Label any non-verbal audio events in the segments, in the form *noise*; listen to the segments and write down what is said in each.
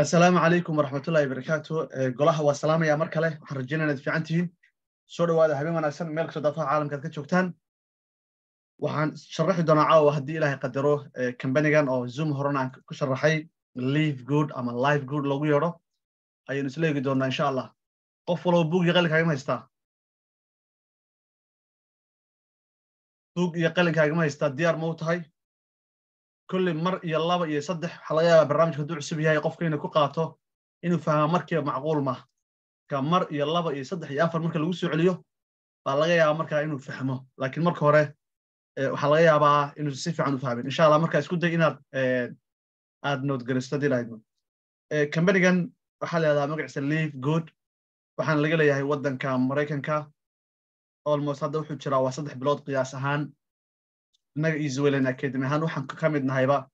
asalaamu calaykum waraxmatullahi barakaatu eh, golaha waa salaamaya mar kale waxaan rajaynaa inaad fiican tihiin soo dhawaada habeen wanaagsan meel kastoo daafaha caalamkaad ka joogtaan waxaan sharaxi doonaa caawa haddii ilaahay qadaro eh, kambanigan oo zoom horena aan ku sharaxay live good ama live good loogu yeedho ayaynu isleegi eegi doonaa insha allah qof waloo buug iyo qalinkaagama haystaa buug iyo qalinkaagama haystaa diyaar ma u tahay kolley mar iyo laba iyo saddex waxaa laga yaabaa barnaamijka hadduu cusub yahay qofka ina ku qaato inuu fahmo markiiba macquul maaha ka mar iyo laba iyo saddex iyo afar marka lagu soo celiyo baa laga yaabaa markaa inuu fahmo laakiin marka hore waxaa laga yaabaa inuu si fiican u fahmin insha allah markaa isku day inaad aad noodgaristo hadii lahaydmo waxaa leedahaa magaciisa live good waxaana laga leeyahay waddanka maraykanka olmost hadda wuxuu jiraa waa saddex bilood qiyaas ahaan inaga iswelen academy ahaan waxaan ka mid nahayba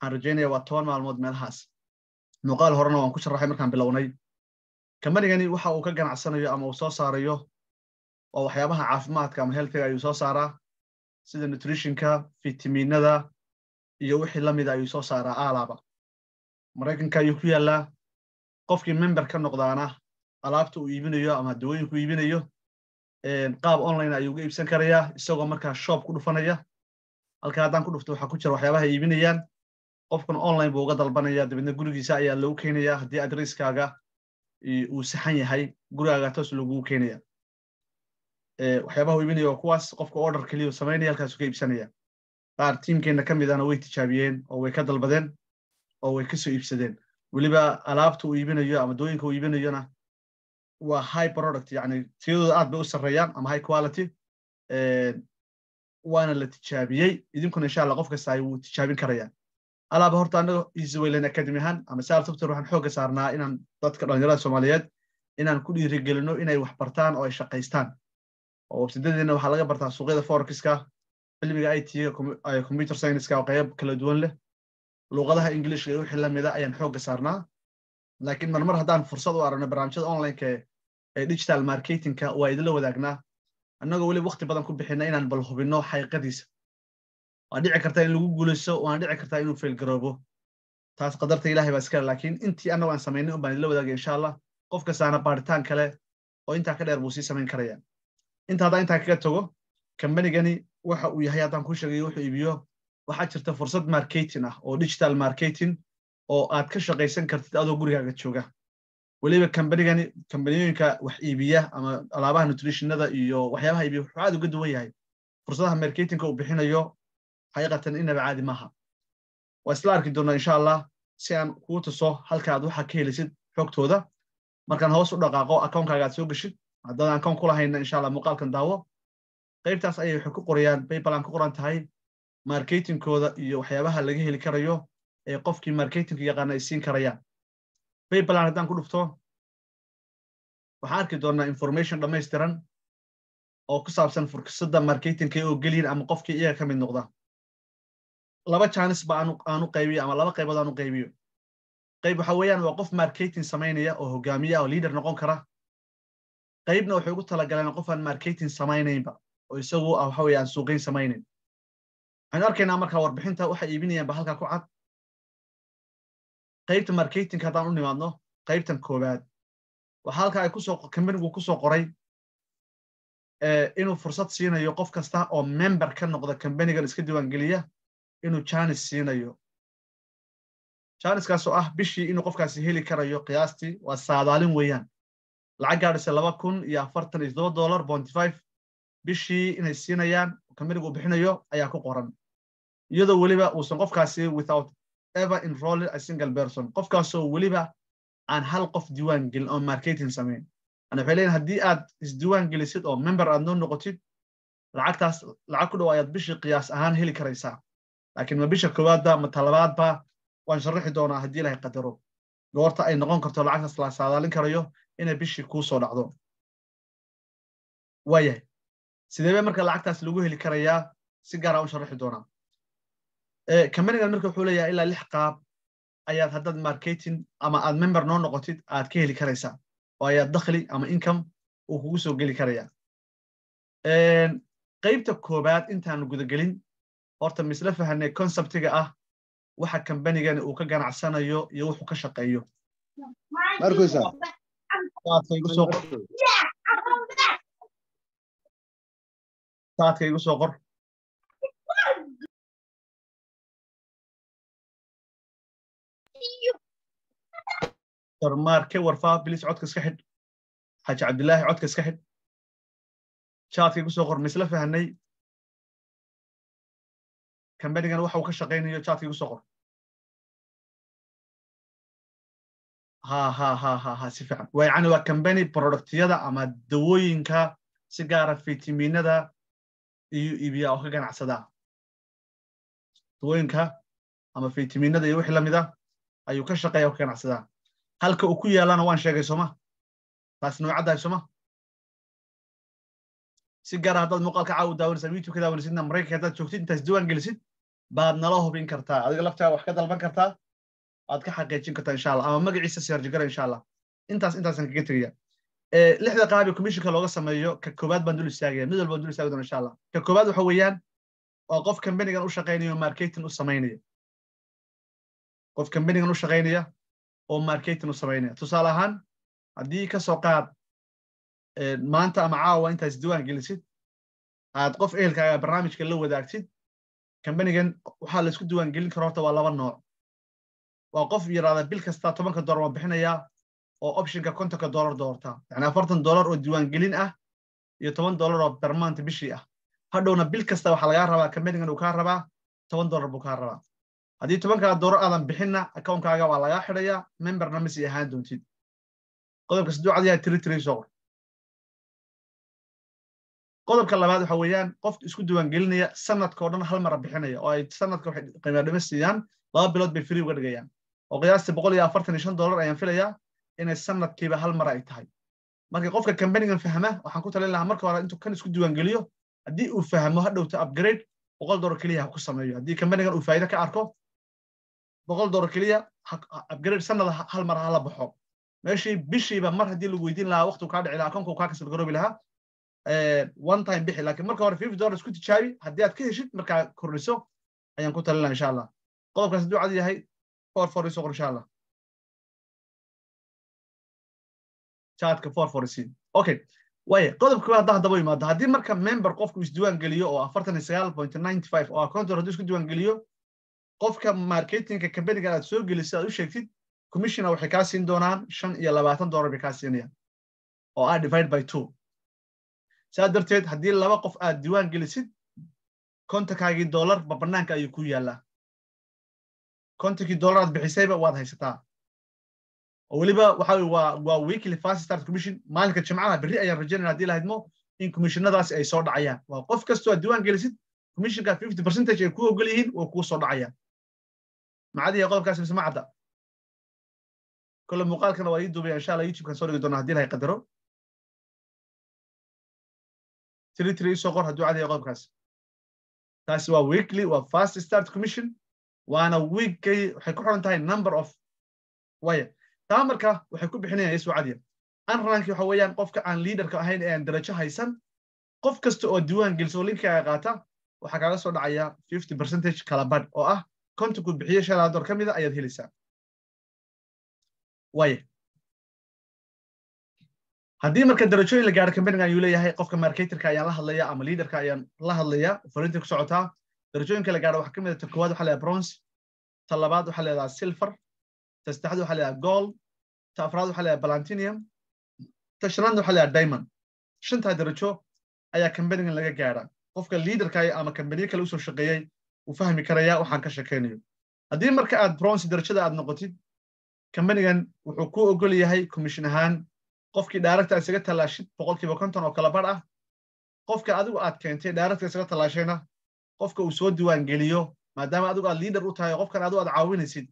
waxaan rajaynaya waa toban maalmood meelahaas muuqaal horena waan ku sharaxay markaan bilownay kambanigani waxa uu ka ganacsanayo ama uu soo saarayo waa waxyaabaha caafimaadka ama heltiga ayuu soo saaraa sida nutritionka fitaminada iyo wixii la ah ayuu soo saaraa aalaaba maraykanka ayuu ku yaallaa qofkii member ka noqdaana alaabta uu iibinayo ama dawooyinku iibinayo qaab online ayuu uga iibsan karayaa isagoo markaa shoob ku dhufanaya halkan haddaan ku dhufto waxaa ku jira waxyaabaha iibinayaan qofkan online buu uga dalbanaya dabeedna gurigiisa ayaa lagu keenaya haddii adresskaaga uu saxan yahay gurigaaga toos laguu keenaya eh, waxyaabaha u iibinaya waa kuwaas qofka order keliya samaynaya halkaasu ka iibsanaya qaar tiimkeenna ka midana way tijaabiyeen oo way ka dalbadeen oo way kasoo iibsadeen weliba alaabta uu iibinayo ama dooyinka uu iibinayona waa high product yani tiyadooda aad bay u sarreeyaan ama high quality eh, waana la tijaabiyey idinkuna insha qof kastaay wuu tijaabin karayaan alaaba horta annaga iswaylan academy ahaan ama saal sabtar waxaan xooga saarnaa inaan dadka dhalinyarada soomaaliyeed inaan ku dhiirigelino inay wax bartaan oo ay shaqaystaan oo websidadeena waxaa laga bartaa suuqyada forexiska cilmiga it ga computer sinska oo qayb kala duwan leh luuqadaha ingilishka iyo wixii la mida ayaan xooga saarnaa laakiin marmar haddaan fursad u aragno barnaamijyada onlineka ee digital marketingka waa idinla wadaagnaa annagoo weli wakti badan ku bixina inaan bal hubinno xaqiiqadiisa waa dhici kartaa in lagu guulayso waana dhici kartaa inuu faylgaroobo taas qadarta ilahay baa iskale laakiin intii annagoo aan samaynay un baan idila wadaagay insha allah qof kastaana baaritaan kale oo intaa ka dheer buu sii samayn karaya inta haddaan intaa kaga tago kambanigani waxa uu yahay haddaan ku sheegay wuxuu iibiyo waxaa jirta fursad marketing ah oo digital marketing oo aad ka shaqaysan kartid adoo gurigaaga jooga weliba kambanigani kambaniyooyinka wax iibiya ama alaabaha nutritionada iyo waxyaabaha iibiya wuxuu aad uga duwan yahay fursadaha marketinga uu bixinayo xaqiiqatan inaba caadi maaha waa isla arki doonaa insha allah si aan kuu tuso halka aad waxa ka helisid xogtooda markaan hoos u dhaqaaqo akownkaaga aad soo geshid haddaan akoon ku lahayna insha allah muuqaalkan daawo qaybtaas ayay waxay ku qorayaan baybal aan ku qoran tahay marketingkooda iyo waxyaabaha laga heli karayo ee qofkii marketingka yaqaana ay siin karayaan baybalan haddaan ku dhufto waxaa arki doonaa information dhammaystiran oo ku saabsan fursadda marketingkay oo geliyin ama qofkii iyaga ka mid noqda laba janis ba aanu qaybiyo ama laba qaybood aanu qaybiyo qayb waxa weeyaan waa qof marketing samaynaya oo hogaamiya oo liader noqon kara qaybna waxay ugu talagaleen qof aan marketing samaynaynba oo isagu waxa weeye aan suuqayn samaynayn waxaynu arkaynaa markaa warbixinta waxay iibinayaanba ba halkaa ku cad qaybta marketing haddaan u nimaadno qaybtan koowaad waxa halka kusoo kambanigu kusoo qoray inuu fursad siinayo qof kasta oo member ka noqda kambanigan iska diiwaangeliya inuu janis siinayo janiskaasoo ah bishii inuu qofkaasi heli karayo qiyaastii waa saadaalin weeyaan lacag gaadhise laba kun iyo afartan iyo todoba dollar bonty five bishii inay siinayaan kambanigu uu bixinayo ayaa ku qoran iyadoo weliba uusan qofkaasi without ever enroll a single person qofkaasoo weliba aan hal qof diwaan gelin oo marketing sameyn ana waxay leeyihin haddii aad isdiwaan gelisid oo member aad noo noqotid lacagtaas lacag ku dhow ayaad bishii qiyaas ahaan heli karaysaa laakiin ma bisha koowaadba ma talabaadba waan sharaxi doonaa haddii ilahay qadaro goorta ay noqon karto lacagtaas la saadaalin karayo inay bishii kuu soo dhacdo waayahay sidee bay marka lacagtaas lagu heli karayaa si gaara ah u sharaxi doonaa Eh, kamanigan marka wuxuu leeyahay ilaa lix qaab ayaad haddaad marketing ama aad member noo noqotid aad ka heli karaysaa oo ayaad dakhli ama income uu kugu soo geli karaya eh, qaybta koowaad intaanu gudagelin horta misla fahanay konseptiga ah waxa kambanigani uu ka ganacsanayo iyo wuxuu ka shaqeeyo igu soo qor dr marke warfaa bilis codka iska xidh xaaji cabdilaahi codka iska xidh jaadkay kusoo qor maisla fahnay kambanigan waxa uu ka shaqaynayo jaadkay kusoo qor ha ha ha ha ha si fiican wayacani waa kambani productyada ama dawooyinka si gaara ah fitaminada iyo ibiya oo ka ganacsadaa dawooyinka ama fitaminada iyo wixii lamid a ah ayuu ka shaqeeya oo ka ganacsadaa halka uu ku yaalana waan sheegay soma taas noocaddahay sooma si gaara haddaad muuqaalka caaw daawanaysa youtube ka daawanasidna maraykanka haddaad joogtid intaas diwaan gelisid baad nala hubin kartaa adiga laftaa wax ka dalban kartaa aad ka xaqiijin kartaa insha allah ama magaciisa seerjigara insha intaas intaasan kaga tegaya lixda qaabi commissionka looga sameeyo ka koowaad baan dul istaagaya mid walba dul istaagi doona insha allah ka koowaad waxa weeyaan waa qof kambanigan u shaqaynayo marketing u samaynaya qof kambanigan u shaqaynaya oo marketing u samaynaya tusaale ahaan haddii ka soo qaad eh, maanta ama caawa intaas diwaan gelisid aad qof ehelkaaga barnaamijka la wadaagtid kambanigan waxaa laisku diiwaan gelin karo horta waa laba nooc waa qof yidhaahda bil kastaa tobanka dollar ma bixinayaa oo optionka kontanka dollar doortaa yani afartan dollar oo diiwaangelin ah iyo toban dollar oo bermaanta bishii ah hadhowna bil kasta waxaa lagaa rabaa kambanigan uu kaa rabaa toban dollar buu kaa rabaa haddii tobankaa dooro aadan bixinna akawnkaaga waa lagaa xidhayaa memberna ma sii ahaan doontid qodobka saduucad yaa tiri soo qor qodobka labaad waxa weeyaan qofka isku diiwaangelinaya sanadka o dhan hal mara bixinaya oo ay sanadka waxay qiimaadhimo siiyaan laba bilood bay free uga dhigayaan oo qiyaastii boqol iyo afartan iyo shan dollar ayaan filayaa inay sanadkiiba hal mara ay tahay marka qofka kambanigan fahma waxaan ku talin lahaa marka hore intuu kan isku diwaangeliyo haddii uu fahmo hadhowta upgrade boqol dollar keliya ha ku sameeyo haddii kambanigan uu faa'iida ka arko boqol dollar keliya abgrade sanada hal mar hala baxo meeshii bishiiba mar haddii lagu weydiin lahaa waqtu kaa dhici lahaa konku kaa kasal garoobi lahaa one time bixi laakiin marka hore fifty dollars ku tijaabi haddii aad ka heshid markaa kordhiso ayaan ku talinaa insha allah qodobkaas hadduu cad yahay four four isoo qor insha allah chatka four four isiin okay waaya qodobka koowaad hadda haddaba imaado haddii marka member qofku isdiwaan geliyo oo afartan iyo sagaal point ninety five oo account hadduu isku diiwaan geliyo qofka marketingka kambaniga aad soo gelisay aad u sheegtid commishina waxay kaa siin doonaan shan iyo labaatan dollar bay kaa siinayaan oo ah divide by two saa darteed haddii laba qof aad diiwaan gelisid kontankaagii dollar ba bannaanka ayuu ku yaallaa kontankii dollar aad bixisayba waad haysataa oo weliba waxa waa waa weekly fast start commission maalinka jimcaha berri ayaan rajaynayna haddii lahayd mo in commissionadaasi ay soo dhacayaan waa qof kastoo aad diiwaan gelisid commissionka fifty percentage ay ku ogol waa kuu soo dhacayaan macadiya qodobkaas mise ma cadda kole muuqaalkana waa ii duubaya insha alla youtubekan soo dhigi doona hadii lahay qadaro tiri tiri isoo qor hadduu cadaya qodobkaas taasi waa weekly waa fast start commission waana weekkay waxay ku xiran tahay number of waya taa marka waxay ku bixinayaan isoo cadiya anranki waxa weeyaan qofka aan liidarka ahayn ee aan darajo haysan qof kasta oo diiwaan geliso linkaaga qaata waxaa kaaga soo dhacaya fifty percentage kala oo ah kontonku bixiye shalaa door ka mida ayaad helaysaa waaya haddii marka darajooyin la gaaro kambaniga ayuu leeyahay qofka marketerka ayaan la hadlayaa ama liaderka ayaan la hadlayaa farinta ku socotaa darajooyinka la gaaro waxaa ka mid a ta koowaad waxaa leedaha bronze ta labaad waxaa leedaha silver ta saddexaad waxaa leedaha gold ta afraad waxaa leedaha balantinium ta shanaadna waxaa leedaha diamond shantaa darajo ayaa kambanigan laga gaadhaa qofka liaderka ama kambaniyo kale usoo shaqeeyey u fahmi karaya waxaan ka shakaynayo haddii marka aad bronsi darajada aad noqotid kambanigan wuxuu ku ogol yahay commission ahaan qofkii dhaarakta isaga tallaashid boqolkiiba konton oo kala badh ah qofka adigu aad keentay dhaarakta isaga tallaashayna qofka uu soo diiwaan geliyo maadaama adigu aad liader u tahay qofkan adigu aad caawinaysid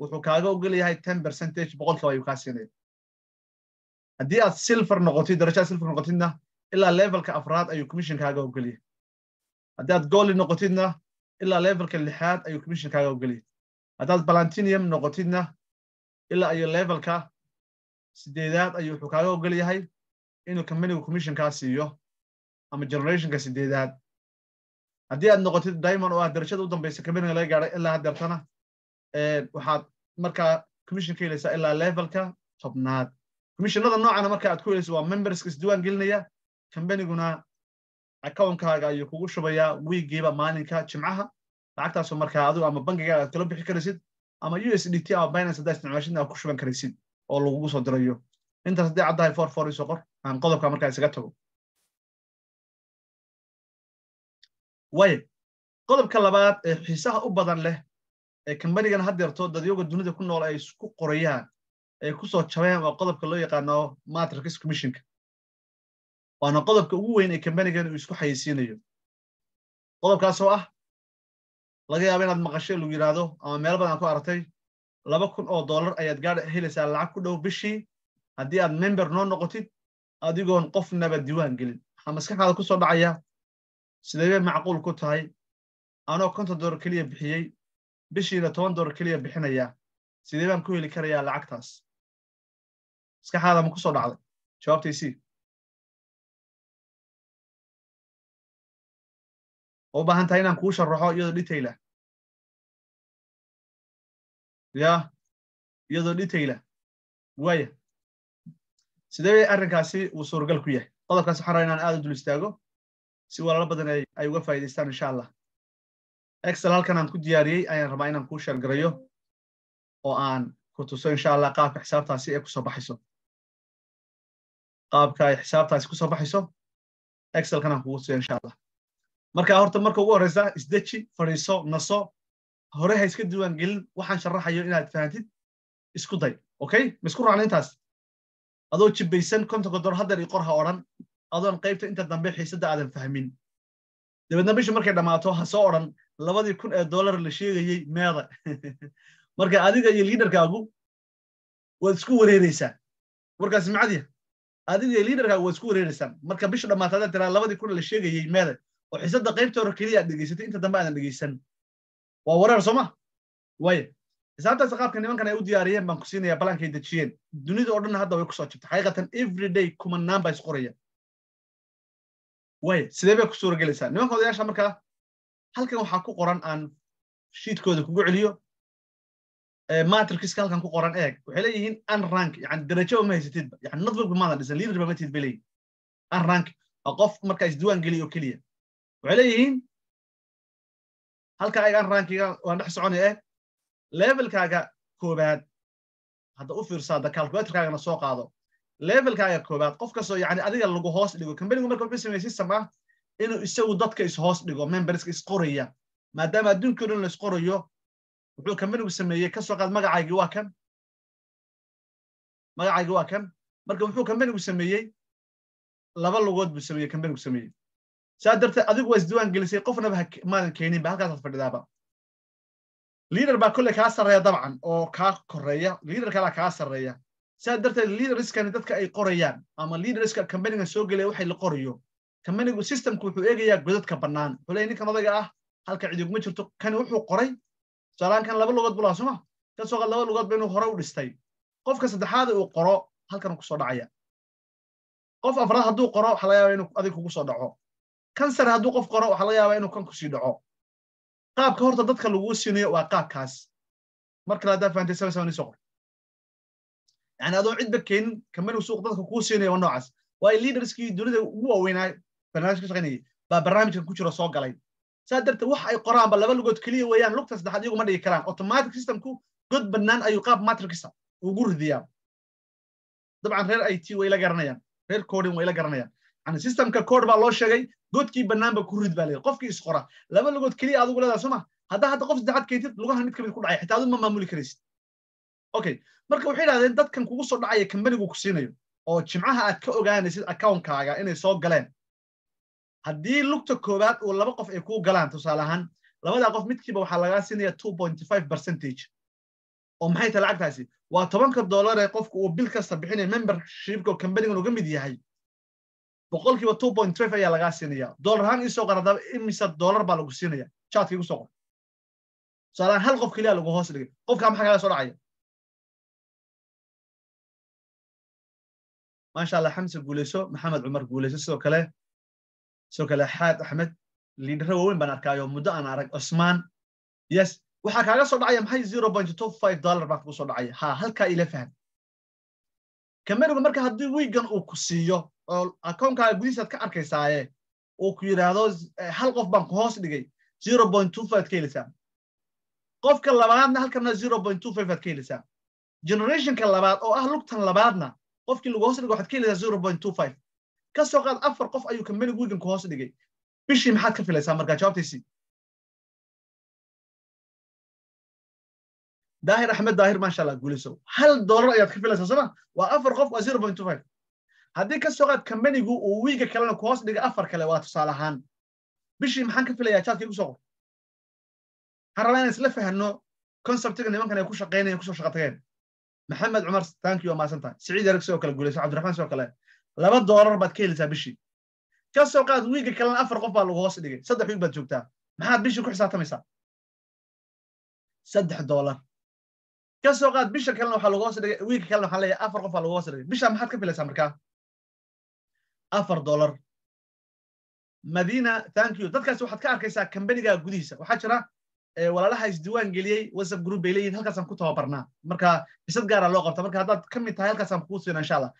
wuxuu kaaga ogol yahay ten percentage boqolkiiba ayuu kaa siinaya haddii aad silver noqotid darajada silver noqotidna ilaa levelka afraad ayuu commission kaaga ogol haddii aad golli noqotidna ilaa levelka lixaad ayuu commissionkaaga ogelyahay haddaad balantinium noqotidna ilaa iyo levelka sideedaad ayuu wuxuu kaaga ogelyahay inuu companigu commissionkaa siiyo ama generationka sideedaad haddii aad noqotid diamond oo ah darajada u dambaysa companiga laga gaadhay ilaa hadeertana waxaad markaa commission ka helaysaa ilaa levelka tobnaad commissionada noocana marka aad ku helaysa waa memberska isdiiwaan gelinaya companiguna akawnkaaga ayuu kugu shubayaa wiigiiba maalinka jimcaha lacagtaasu markaa adigu ama bankiga aad kala bixi karaysid ama u s d t ama binance haddaa isticmaashid aad ku shuban karaysid oo lagugu soo dirayo intaas haddii caddahay for for iso qor aan qodobka markaa isaga tago waaya qodobka labaad ee xiisaha u badan leh ee kambanigan hadeerto dadyoga dunida ku nool ay isku qorayaan ay kusoo jabeen waa qodobka loo yaqaano matrix commissionka waana qodobka ugu weyn ee kambanigan uu isku xayeysiinayo qodobkaasoo ah laga yaaba inaad maqashee lagu yidhaahdo ama meelo badan ku aragtay laba kun oo dollar ayaad gaadha helaysaa lacag ku dhow bishii haddii aad member noo noqotid adigoon qofnaba diiwaan gelin waxaa maskaxaada ku soo dhacaya sideebay macquul ku tahay anoo konton dollar keliya bixiyey bishiina toban dollar keliya bixinayaa sidee baan ku heli karayaa lacagtaas maskaxdaada ma kusoo dhacday jawaabtay sii oo u baahan tahay inaan kuu sharaxo iyadoo detail ah yah iyadoo detail ah waaya sidee arrinkaasi uu suurgal ku yahay qodobkaas waxaan rabaa inaan aada u dul istaago si walaalo badan ay uga faa'idaystaan insha allah excel halkan aan ku diyaariyey ayaan rabaa inaan kuu sheergarayo oo aan ku tuso insha allah qaabka xisaabtaasi ay kusoo baxayso qaabka ay xisaabtaasi kusoo baxayso excelkan aan kugu tusay insha allah marka horta marka ugu horreysa isdeji fadhiiso naso hore ha iska diiwaangelin waxaan sharaxayo inaad fahamtid isku day okay ma isku raacna intaas adoo jibaysan kontonka dolar haddeer ii qor ha odhan adoon qaybta inta dambe xiisadda aadan fahmin dabeedna bishu markay dhammaato ha soo odhan labadii kun ee dollar la sheegayey meeda *laughs* marka adiga iyo liidarkaagu waad isku wareereysaa warkaas macadiya adiga iyo liidarkaagu waad isku wareereysaan marka bishu dhammaata haddaad tiraa labadii kun la sheegayey meeda oo xiisada qaybta hore keliya aad dhegeysatay inta dambe aadan dhegeysan waa wareer soo ma waaya xisaabtaas qaabka nimankan ay u diyaariyeen baan ku siinayaa balankay dejiyeen dunida oo dhanna hadda way kusoo jabtay xaqiiqatan everyday kumanaan baa isqorayaan waaya sidee bay ku suura nimanka odayaasha markaa halkan waxaa ku qoran aan shiidkooda kugu celiyo matrixka halkan ku qoran eeg waxay leeyihiin unrank yani darajo ma haysatidba yani not maadan dhisan leader ma tihid bay leeyihin unrank waa qof markaa isdiwaan geliyo keliya waxay leeyihiin halka ayagaan rankiga waan dhex soconaya eh levelkaaga koobaad hadda u fiirso hadda calculatorkaagana soo qaado levelkaaga koobaad qof kastoo yani adiga lagu hoos dhigo companigu marka wuxuu sameeyey system ah inuu isagu dadka ishoos dhigo memberska isqoraya maadaama adduunka dhan la isqorayo wuxuu companigu sameeyey kasoo qaad magacaygi waa kan magacaygi waa kan marka wuxuu companigu sameeyey laba lugood buu sameeyey companigu sameeyey saa darteed adigu waa isdiwaan gelisay qofnaba maadan keeninba halkaasaad fadhidaaba liader baa kolley kaa sarreeya dabcan oo kaa koreeya liader kalaa kaa sarreeya saa darteed liaderskani dadka ay qorayaan ama liaderska kambaniga soo gelaya waxay la qorayo kambanigu systemku wuxuu eegayaa godadka bannaan wuxuu leeyahay ninkan odaga ah halka cidiguma jirto kani wuxuu qoray tusaalahaan laba lugood bulaa suma kan qad laba lugood ba inuu hore u dhistay qofka saddexaada uu qoro halkan kusoo dhacaya qof afraad hadduu qoro waxaa yaaba inuu adiga kugu soo dhaco kansar hadduu qof qoro waxaa laga yaabaa inuu konkursii dhaco qaabka horta dadka laguu siinayo waa qaabkaas mar kale haddaa fahamtay sawa nisoo qor yani adoo cidba keenin kamanigu suuq dadka kuu siinayo waa noocaas waayo leaderskii dunida ugu waaweynaa barnaamij ka shaqaynayay baa barnaamijkan ku jiro soo galay saa darteed wax ay qoraanba laba lugood keliya weeyaan lugta saddexaad iyagu ma dhigi karaan automatic systemku god badnaan ayuu qaab matrixka ugu ridiyaa dabcan reer i way la garanayaan reer coding way la garanayaan systemka code baa loo sheegay godkii banaanba ku rid baa leeyahay qofkii isqora laba lugood keliya adigu leedahay sooma haddaa hadda qof saddexaad keentid lugaha mid kamid ku dhacaya xitaa adigu ma maamuli karaysid okay marka waxay idhahdeen dadkan kugu soo dhacaya kambanigu ku siinayo oo jimcaha aad ka ogaanaysid accountkaaga inay soo galeen haddii lugta koowaad uu laba qof ay kuu galaan tusaale ahaan labadaa qof midkiiba waxaa lagaa siinaya two point five percentage oo maxay tahay lacagtaasi waa tobanka dollar ee qofku uu bil kasta bixinaya membershipka kambanigan uga mid yahay boqolkiiba kiiba two point trif ayaa lagaa siinaya dollar ahaan iisoo qor adaba dollar baa lagu siinaya jaadka igu soo qor tusaalahaan hal qof keliya lagu hoos dhigay qofkaa maxaa kaga soo dhacaya maasha allah xamse guuleyso maxamed cumar guuleyso sidoo kale sidoo kale xaad axmed liidhare waaweyn baan arkaayo muddo aan arag cusmaan yes waxaa kaaga soo dhacaya maxay zero point two five dollar baa kugu soo dhacaya ha halkaa ila fahm kamerigu marka haddii wiigan uu ku siiyo oo akoonkaaga gudihiisaad ka arkaysaaye uu ku yidhaahdo eh, hal qof baan ku hoos dhigay zero point two five ka helisaa qofka labaadna halkana zero point two five aad ka helisaa generationka labaad oo ah lugtan labaadna qofkii lagu hoos dhigo waxaad ka helisaa zero point two five ka qaad afar qof ayuu community wigan ku hoos dhigay bishii maxaad ka filaysaa markaa jawaabtaysi daahir axmed daahir maasha allah guulisow hal dollar ayaad ka filaysaa soma waa afar qof waa zero point two five haddii ka soo qaad kambanigu uu wiiga kalena ku hoos dhiga afar kale waa tusaale ahaan bishii maxaan ka filayaa jaadkii ku soo qor waxaan rabaa inaan isla fahno konseptiga nimankan ay ku shaqaynayeen kusoo shaqa tageen maxamed cumar tanki waa maasan siciid erag sidoo kale guulayso cabdiraxmaan sidoo kale laba doolar baad ka helaysaa bishii ka qaad wiiga kalena afar qof baa lagu hoos dhigay saddex wiig baad joogtaa maxaad bishii ku xisaabtamaysaa saddex doolar ka qaad bisha kalena waxaa lagu hoos dhigay wiiga kalena waxaan leeyahay afar qof baa lagu hoos dhigay bishaa maxaad ka filaysaa markaa afar dolar madina thank you dadkaas waxaad ka arkaysaa kambaniga gudihiisa waxaa jira eh, walaalaha isdiwaan geliyey whatsapp group bay leeyihin halkaasaan ku tababarnaa marka bisad gaara loo qabta marka haddaad ka mid tahay halkaasaan kuu siina insha allah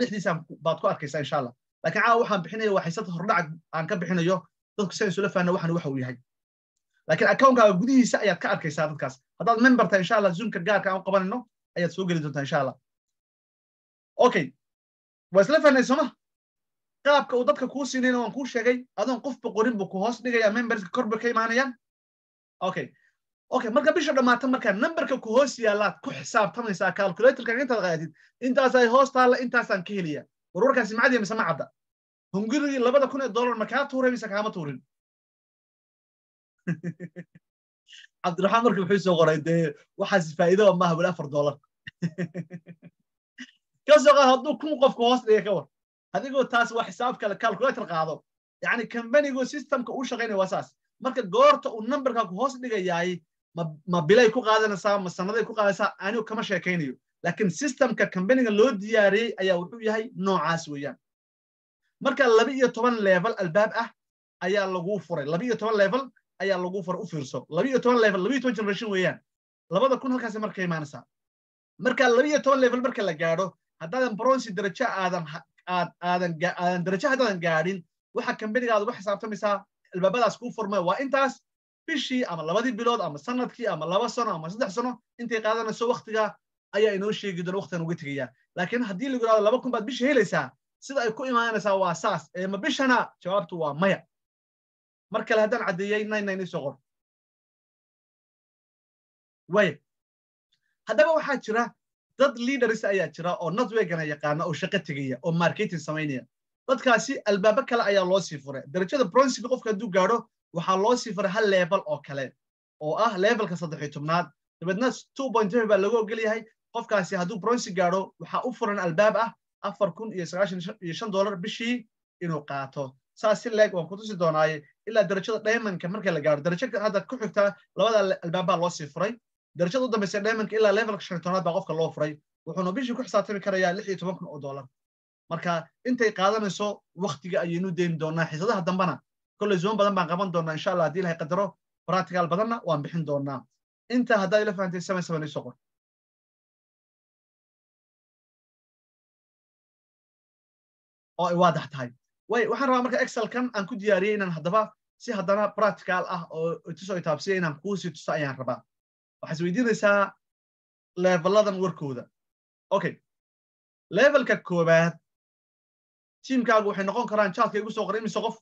dhexdiisa baad ku arkaysaa insha allah caawa waxaan bixinaya waa xisad hordhac aan ka bixinayo dadku si isula fahanna waxan waxa uu yahay laakiin accountkaga gudihiisa ayaad ka arkaysaa dadkaas haddaad member tahay zoomka gaarka aan u qabanayno ayaad soo geli doontaa insha okay waa isla fahnay sooma qaabka uu dadka kuu siinayna waan kuu sheegay adoon qofba qorin buu ku hoos dhigaya memberska korba ka imaanayaan okay okay marka bisha dhammaata markaa namberka ku hoos yaallaad ku xisaabtamaysaa calculatorkan intaad qaadid intaasay hoos taalla intaasaan ka helaya warwarkaasi macadiya mise ma cadda hungurigii labada kun ee dollar makaa tuuray mise kaama tuurin *laughs* cabdiraxmaan marka wuxuu soo qoray dee waxaasi faa'iidoba maaha wala afar dollar *laughs* ka soo qaad hadduu kun qofku hoos dhiga ka war adigoo taas waa xisaabka calculator qaado yani kambanigoo systemka uu shaqaynaya waa saas marka goorta uu numberka ku hoos dhigayaay ma bilay ku qaadanaysaa ma sannaday ku qaadaysaa anigu kama sheekaynayo laakiin systemka kambaniga loo diyaariyey ayaa wuxuu yahay noocaas weeyaan marka laba iyo toban level albaab ah ayaa laguu furay laba iyo toban level ayaa laguu furay u fiirso laba iyo toban level laba iyo toban generation weeyaan labada kun halkaasi marka imaanaysaa marka laba iyo toban level marka la gaadho haddaadan bronsi darajo aadan aadan darajo haddaadan gaadhin waxa kambanigaad uga xisaabtamaysaa albaabadaas kuu furmay waa intaas bishii ama labadii bilood ama sanadkii ama laba sano ama saddex sano intay qaadanayso waktiga ayaa inoo sheegi doona waktigan uga tegaya laakiin haddii lagu yidhahdo laba kun baad bisha helaysaa sida ay ku imaanaysaa waa saas ee ma bishana jawaabtu waa maya mar kale haddaan caddeeyey nayna inii qor waaya haddaba waxaa jira dad leaders ayaa jira oo notweggana yaqaana oo shaqo tegaya oo marketing samaynaya dadkaasi albaabo kale ayaa loo sii furay darajada bronsiga qofka hadduu gaadho waxaa loo sii furay hal level oo kale oo ah levelka saddex tobnaad dabeedna two point five baa lagu ogol qofkaasi hadduu bronsi gaadho waxaa u furan albaab ah afar kun iyo sagaashan iyo shan dollar bishii inuu qaato saas si leeg waan ku tusi doonaaye ilaa darajada diamondka marka la gaadho darajo hadda ku xigtaa labada albaabaa loo sii furay darajada u dambaysa diamondka ilaa levelka shan tobnaad baa qofka loo furay wuxuuna bishii ku xisaabtami karayaa lix iyo toban kun oo dollar marka intay qaadanayso waktiga ayaynu deyni doonaa xiisadaha dambana kolley zoon badan baan qaban doonaa insha allah haddii ilahay qadaro bractical badanna waan bixin doonaa inta haddaad ila fahantay samay samayna qor oo ay waadax tahay way waxaan rabaa marka excelkan aan ku diyaariyey inaan haddaba si haddana practical ah oo tus ay inaan kuusii tuso ayaan rabaa waxaa is weydiinaysaa leevelladan warkooda okay levelka koowaad tiimkaagu waxay noqon karaan jaadka igu soo qoray imise qof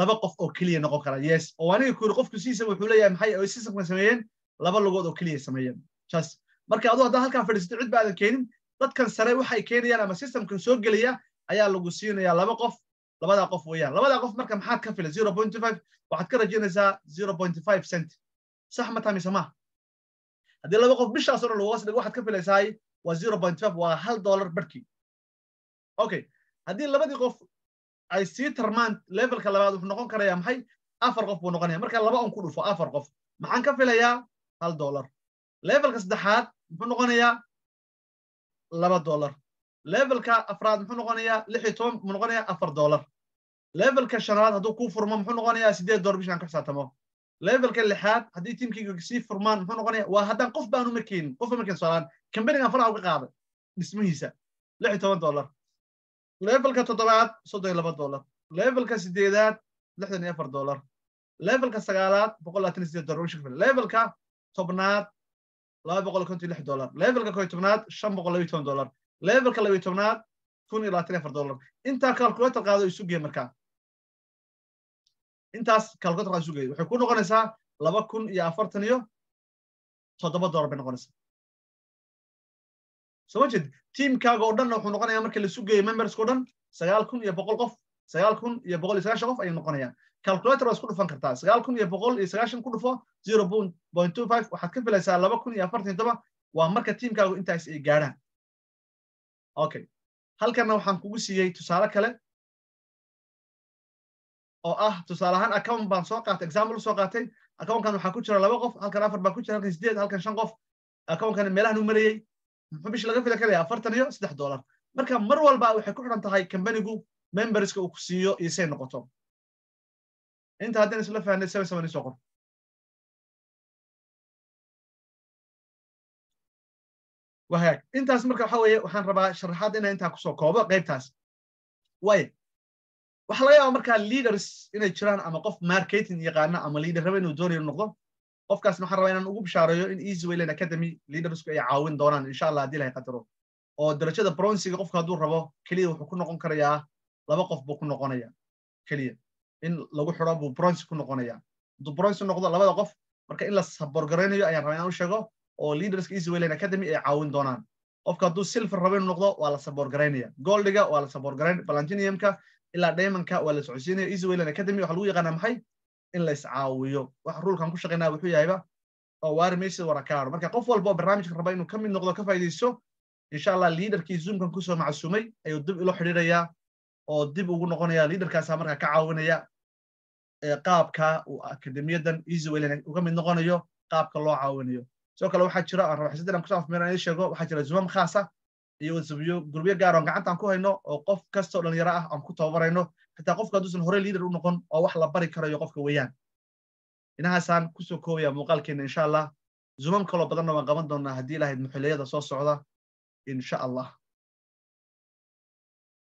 laba qof oo keliya noqon karaan yes oo aniga ku qofku siisa wuxuu leeyahay maxay oo systemka sameeyeen laba lugood oo keliya sameeyeen just marka adu haddaa halkaan fadhiisato cid ba keenin dadkan sare waxay keenayaan ama systemkan soo gelaya ayaa lagu siinayaa laba qof labadaa qof weyaan labadaa qof marka maxaad ka filay zero point five waxaad ka rajaynaysaa zero point five cent sax ma taha mise maha haddii laba qof bishaasoo dhan lagahoos dhigo waxaad ka filaysaay waa zero point five waa hal dollar barki okay haddii labadii qof ay sii tarmaan levelka labaad wuxuu noqon karaya maxay afar qof buu noqonaya marka laba un ku dhufo afar qof maxaan ka filayaa hal dollar levelka saddexaad muxuu noqonayaa laba dollar levelka afraad muxuu noqonayaa lix iyo toban mu noqonayaa afar dollar levelka shanaad hadduu kuu furmo muxuu noqonayaa siddeed dollar bishaan ka xisaabtamo levelka lixaad haddii tiimkayga sii furmaan muxuu noqonayaa waa haddaan qof baanu markeen qof markeen soolaan kambanigan faraha uga qaaday dhismihiisa lix iyo toban dollar levelka toddobaad soddon iyo laba dollar levelka sideedaad lixdan iyo afar dollar levelka sagaalaad boqol labaatan iyo sideed dollar wisha kafil levelka tobnaad laba boqol konton iyo lix dollar levelka koo tobnaad shan boqol laba iyo toban dollar levelka labiy tobnaad kun iyo labaatan afar dollar intaa calculator qaado isu markaa intaas calculator qaado isu waxay ku noqonaysaa laba kun iyo afartan iyo toddoba dollar bay noqonaysaa soo ma jeed oo dhanna wuxuu noqonayaa marka laisu geeyo memberska dhan sagaal kun iyo boqol qof sagaal kun iyo boqol iyo sagaashan qof ayay noqonayaan calculator waa isku dhufan kartaa sagaal kun iyo boqol iyo sagaashan ku dhufo zero point two five waxaad ka filaysaa laba kun iyo afartan iyo toba waa marka tiimkaagu intaas ay gaadhaan okay halkanna waxaan kugu siiyey tusaale kale oo ah tusaale ahaan account baan soo qaatay example soo qaatay accountkan waxaa ku jira laba qof halkan afar baa ku jira halkan sideed halkan shan qof accountkan meelahan u marayey muxuu bish laga fili karaya afartan iyo saddex dollar marka mar walba waxay ku xidhan tahay kambanigu memberska uu ku siiyo iyo say noqoto inta haddana isla fahnay seven seven soo qor wahagaag intaas marka waxa weye waxaan rabaa sharaxaad inaan intaa kusoo koobo qaybtaas waayo waxa laga yaaba markaa leaders inay jiraan ama qof marketing yaqaana ama leader raba inuu doonayo noqdo qofkaasna waxaan rabaa inaan ugu bishaareeyo in easywayland academy leadersku ay caawin doonaan insha allah haddii lahay qadaro oo darajada bronsiga qofka hadduu rabo keliya wuxuu ku noqon karayaa laba qof buu ku noqonaya keliya in lagu xiro buu bronsi ku noqonaya hadduu bronsi noqdo labada qof marka in la saborgaraynayo ayaan rabaa inaan u sheego oo leaderska israel academy ay caawin doonaan qofka hadduu silver raba inuu noqdo waa la saboor goldiga waa la saboor garayn balantiniumka ilaa daymonka waa la socodsiinaya israel academy waxa lagu yaqaanaa maxay in la iscaawiyo waxa ruulkan ku shaqaynaa wuxuu yahayba oo waari meesha warakaaro marka qof walba oo barnaamijka raba inuu ka mid noqdo ka faa'iidaysto insha allah liidarkii zoomkan kusoo macsuumay ayuu dib ilo xidhiirayaa oo dib ugu noqonaya liidarkaasaa markaa ka caawinaya qaabka uu akademiyadan israel uga mid noqonayo qaabka loo caawinayo sidoo kale waxaa jira aan rabaa xisdan ku saaf meelaan idin sheego waxaa jira zumam khaasa iyo whatsappiyo gurubyo gaar oon gacantaan ku hayno oo qof kastoo dhalinyaro ah aan ku tababarayno xitaa qofka hadduusan hore liader u noqon oo wax la bari karayo qofka weeyaan inahaasaan kusoo koobaya muuqaalkeenna insha allah zumam kaloo badanna waan qaban doonnaa haddii ilahayd muxiliyada soo socda insha allah